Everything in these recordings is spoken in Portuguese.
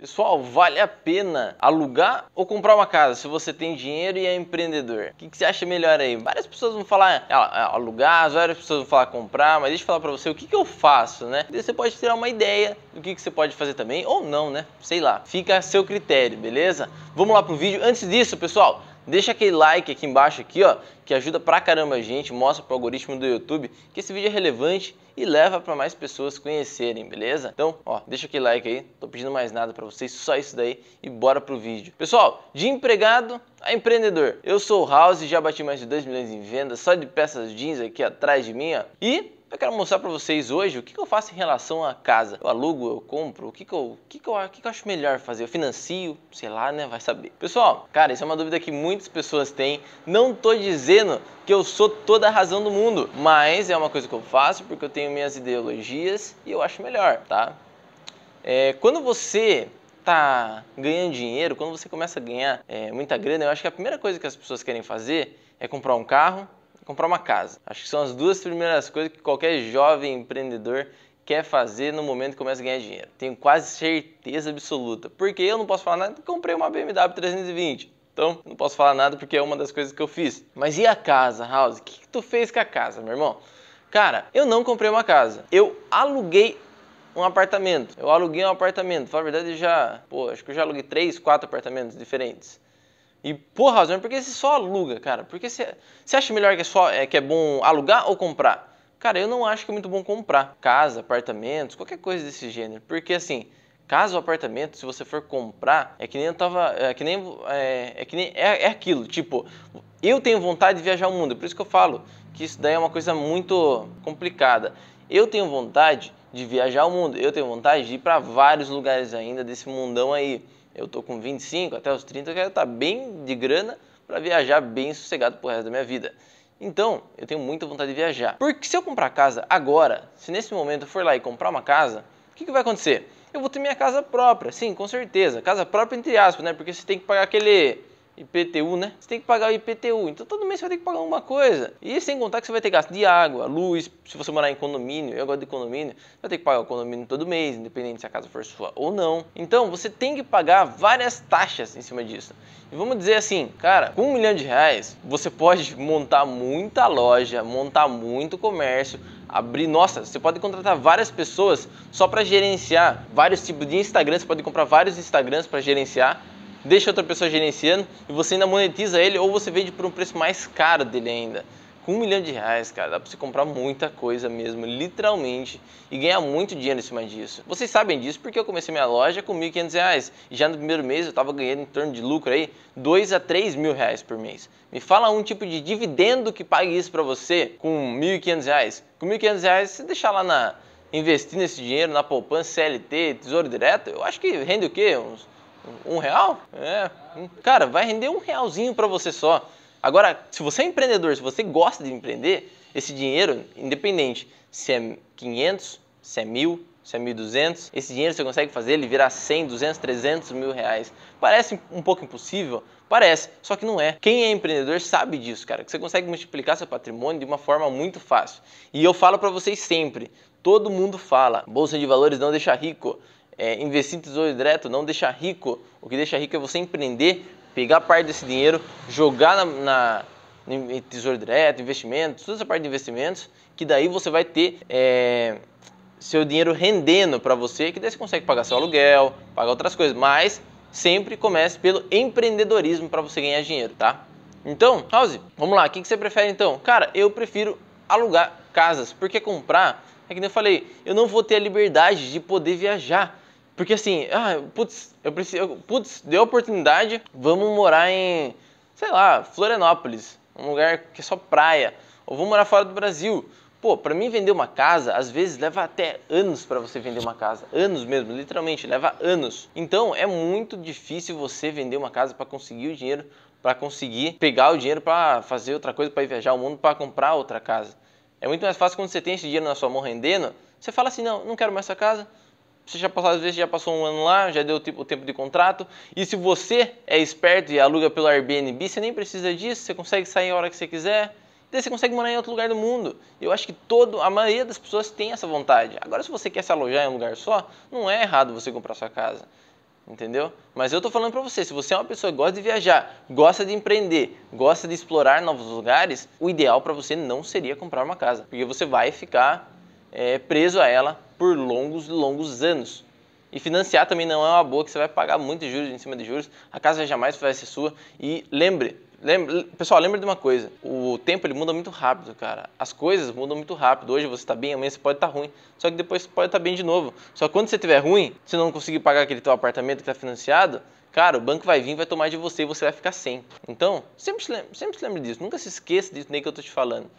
Pessoal, vale a pena alugar ou comprar uma casa se você tem dinheiro e é empreendedor? O que, que você acha melhor aí? Várias pessoas vão falar ah, ah, ah, alugar, várias pessoas vão falar comprar, mas deixa eu falar para você o que, que eu faço, né? E você pode tirar uma ideia do que, que você pode fazer também ou não, né? Sei lá, fica a seu critério, beleza? Vamos lá pro vídeo. Antes disso, pessoal, Deixa aquele like aqui embaixo aqui, ó, que ajuda pra caramba a gente, mostra pro algoritmo do YouTube que esse vídeo é relevante e leva para mais pessoas conhecerem, beleza? Então, ó, deixa aquele like aí, tô pedindo mais nada para vocês, só isso daí e bora pro vídeo. Pessoal, de empregado a empreendedor. Eu sou o House, já bati mais de 2 milhões em vendas só de peças jeans aqui atrás de mim, ó, e eu quero mostrar para vocês hoje o que, que, eu faço em relação à casa. Eu alugo, eu compro, o que, que, eu, que, que, eu, que, que eu acho melhor fazer? Eu financio, sei lá, né? Vai saber. Pessoal, cara, isso é uma dúvida que muitas pessoas têm. Não tô dizendo que eu sou toda a razão do mundo, mas é uma coisa que eu faço porque eu tenho minhas ideologias e eu acho melhor, tá? É, quando você tá ganhando dinheiro, quando você começa a ganhar é, muita grana, eu acho que a primeira coisa que as pessoas querem fazer é comprar um carro, comprar uma casa. Acho que são as duas primeiras coisas que qualquer jovem empreendedor quer fazer no momento que começa a ganhar dinheiro. Tenho quase certeza absoluta. Porque eu não posso falar nada, comprei uma BMW 320. Então, não posso falar nada porque é uma das coisas que eu fiz. Mas e a casa, House? O que, que tu fez com a casa, meu irmão? Cara, eu não comprei uma casa. Eu aluguei um apartamento. Eu aluguei um apartamento. Na a verdade, já, pô, acho que eu já aluguei três, quatro apartamentos diferentes. E por razão, porque você só aluga, cara? Porque você, você acha melhor que é, só, é, que é bom alugar ou comprar? Cara, eu não acho que é muito bom comprar casa, apartamentos, qualquer coisa desse gênero. Porque assim, casa ou apartamento, se você for comprar, é que nem eu tava. É que nem. É, é que nem. É, é aquilo, tipo, eu tenho vontade de viajar o mundo, é por isso que eu falo que isso daí é uma coisa muito complicada. Eu tenho vontade de viajar o mundo, eu tenho vontade de ir para vários lugares ainda desse mundão aí. Eu tô com 25 até os 30, eu quero estar tá bem de grana para viajar bem sossegado pro resto da minha vida. Então, eu tenho muita vontade de viajar. Porque se eu comprar casa agora, se nesse momento eu for lá e comprar uma casa, o que, que vai acontecer? Eu vou ter minha casa própria, sim, com certeza. Casa própria entre aspas, né? Porque você tem que pagar aquele IPTU, né? Você tem que pagar o IPTU. Então todo mês você vai ter que pagar uma coisa. E sem contar que você vai ter gasto de água, luz, se você morar em condomínio, eu gosto de condomínio, vai ter que pagar o condomínio todo mês, independente se a casa for sua ou não. Então você tem que pagar várias taxas em cima disso. E vamos dizer assim, cara, com um milhão de reais você pode montar muita loja, montar muito comércio, abrir. Nossa, você pode contratar várias pessoas só para gerenciar vários tipos de Instagrams, você pode comprar vários Instagrams para gerenciar deixa outra pessoa gerenciando e você ainda monetiza ele ou você vende por um preço mais caro dele ainda. Com um milhão de reais, cara, dá pra você comprar muita coisa mesmo, literalmente, e ganhar muito dinheiro em cima disso. Vocês sabem disso porque eu comecei minha loja com 1.500 reais e já no primeiro mês eu tava ganhando em torno de lucro aí dois a três mil reais por mês. Me fala um tipo de dividendo que pague isso para você com 1.500 reais. Com 1.500 reais, você deixar lá na investir nesse dinheiro na poupança, CLT, tesouro direto, eu acho que rende o quê? Uns um real? É. Cara, vai render um realzinho para você só. Agora, se você é empreendedor, se você gosta de empreender, esse dinheiro, independente se é 500, se é mil, se é 1.200, esse dinheiro você consegue fazer ele virar 100, 200, 300 mil reais. Parece um pouco impossível? Parece, só que não é. Quem é empreendedor sabe disso, cara, que você consegue multiplicar seu patrimônio de uma forma muito fácil. E eu falo para vocês sempre, todo mundo fala, bolsa de valores não deixa rico, é, investir em tesouro direto não deixa rico. O que deixa rico é você empreender, pegar parte desse dinheiro, jogar na, na em tesouro direto, investimentos, toda essa parte de investimentos, que daí você vai ter é, seu dinheiro rendendo para você, que daí você consegue pagar seu aluguel, pagar outras coisas, mas sempre comece pelo empreendedorismo para você ganhar dinheiro, tá? Então, House, vamos lá, o que, que você prefere então? Cara, eu prefiro alugar casas, porque comprar, é que nem eu falei, eu não vou ter a liberdade de poder viajar. Porque assim, ah, putz, eu preciso, putz, deu oportunidade, vamos morar em, sei lá, Florianópolis, um lugar que é só praia, ou vamos morar fora do Brasil. Pô, para mim vender uma casa, às vezes leva até anos para você vender uma casa, anos mesmo, literalmente leva anos. Então, é muito difícil você vender uma casa para conseguir o dinheiro, para conseguir pegar o dinheiro para fazer outra coisa, para viajar o mundo, para comprar outra casa. É muito mais fácil quando você tem esse dinheiro na sua mão rendendo, você fala assim: "Não, não quero mais essa casa" você já passou, às vezes já passou um ano lá, já deu o tipo, tempo de contrato. E se você é esperto e aluga pelo Airbnb, você nem precisa disso, você consegue sair a hora que você quiser. Daí você consegue morar em outro lugar do mundo. Eu acho que todo, a maioria das pessoas tem essa vontade. Agora, se você quer se alojar em um lugar só, não é errado você comprar sua casa. Entendeu? Mas eu tô falando pra você, se você é uma pessoa que gosta de viajar, gosta de empreender, gosta de explorar novos lugares, o ideal para você não seria comprar uma casa, porque você vai ficar é, preso a ela por longos, longos anos. E financiar também não é uma boa, que você vai pagar muitos juros em cima de juros, a casa jamais vai ser sua. E lembre, lembre pessoal, lembre de uma coisa, o tempo ele muda muito rápido, cara. As coisas mudam muito rápido. Hoje você está bem, amanhã você pode estar tá ruim, só que depois você pode estar tá bem de novo. Só que quando você estiver ruim, se não conseguir pagar aquele teu apartamento que está financiado, cara, o banco vai vir, vai tomar de você e você vai ficar sem. Então, sempre se lembre, sempre se lembre disso, nunca se esqueça disso nem que eu estou te falando.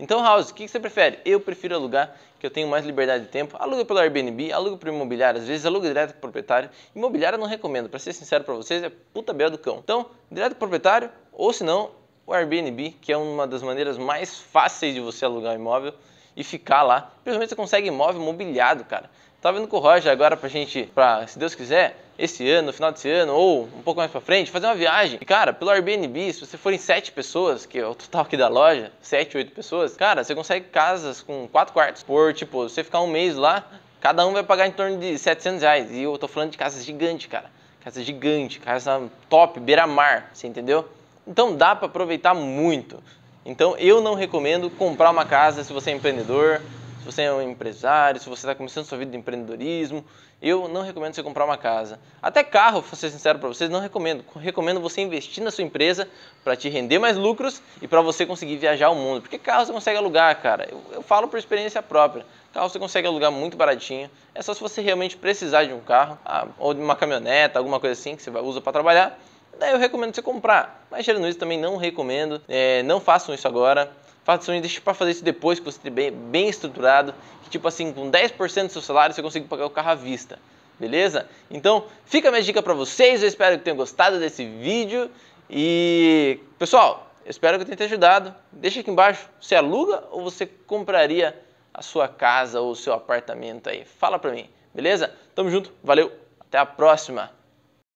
Então, House, o que você prefere? Eu prefiro alugar, que eu tenho mais liberdade de tempo. Aluga pelo Airbnb, aluga para imobiliário, às vezes aluga direto para o proprietário. Imobiliário eu não recomendo, para ser sincero para vocês, é puta bela do cão. Então, direto para o proprietário, ou se não, o Airbnb, que é uma das maneiras mais fáceis de você alugar um imóvel e ficar lá. Principalmente você consegue imóvel mobiliado, cara. Tá vendo com o Roger agora pra gente, pra, se Deus quiser, esse ano, final desse ano, ou um pouco mais pra frente, fazer uma viagem. E, cara, pelo Airbnb, se você forem sete pessoas, que é o total aqui da loja, sete, oito pessoas, cara, você consegue casas com quatro quartos. Por, tipo, você ficar um mês lá, cada um vai pagar em torno de 700 reais. E eu tô falando de casas gigantes, cara. Casa gigante, casa top, beira-mar, você entendeu? Então dá para aproveitar muito. Então eu não recomendo comprar uma casa se você é empreendedor, se você é um empresário, se você está começando sua vida de empreendedorismo. Eu não recomendo você comprar uma casa. Até carro, vou ser sincero para vocês, não recomendo. Recomendo você investir na sua empresa para te render mais lucros e para você conseguir viajar o mundo. Porque carro você consegue alugar, cara. Eu, eu falo por experiência própria. Carro você consegue alugar muito baratinho. É só se você realmente precisar de um carro, ah, ou de uma caminhoneta, alguma coisa assim que você usa para trabalhar daí eu recomendo você comprar. Mas isso também não recomendo, é, não façam isso agora. Façam isso, deixa para fazer isso depois que você estiver bem, bem estruturado, que tipo assim, com 10% do seu salário você consegue pagar o carro à vista. Beleza? Então, fica a minha dica para vocês. Eu espero que tenham gostado desse vídeo. E, pessoal, espero que eu tenha te ajudado. Deixa aqui embaixo, você aluga ou você compraria a sua casa ou o seu apartamento aí? Fala para mim, beleza? Tamo junto, valeu, até a próxima!